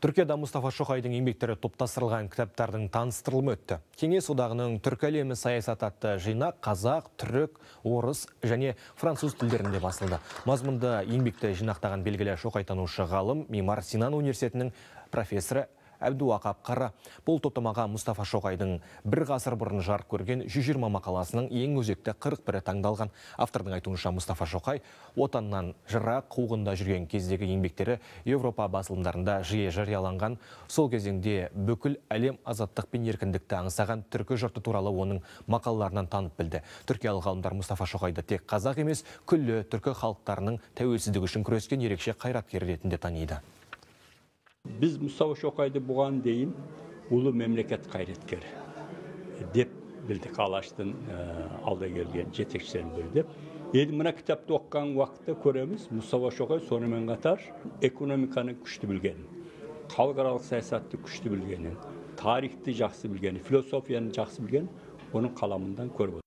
Түркияда Мұстафа Шоқайдың еңбектері топтастырылған кітаптардың таныстырылымы өтті. Кеңес одағының түркі әлемі саясат атты жинақ қазақ, түрік, орыс және француз тілдерінде басылды. Мазмұнды еңбекті жинақтаған белгілі шоқайтанушы ғалым Мимар Синан университетінің профессоры ақап Қара. Бұл топтамаға Мұстафа Шоқайдың бір ғасыр бұрын жарық көрген 120 мақаласының ең өзекті 41-і таңдалған. Автордың айтуынша Мұстафа Шоқай отаннан жырақ қуғында жүрген кездегі еңбектері еуропа басылымдарында жиі жарияланған. Сол кезеңде бүкіл әлем азаттық пен еркіндікті аңсаған түркі жұрты туралы оның мақалаларынан танып білді. Түркиялық ғалымдар Мұстафа Шоқайды тек қазақ емес, күллі түркі халықтарының тәуелсіздігі үшін күрескен ерекше қайраткер ретінде таниды біз мұстафа шоқайды бұған дейін ұлы мемлекет қайраткері деп білдік алаштың алда келген жетекшілерін деп енді мына кітапты оқыған уақытта көреміз мұстафа шоқай сонымен қатар экономиканы күшті білгенін халықаралық саясатты күшті білгенін тарихты жақсы білгенін философияны жақсы білгенін оның қаламынан көріп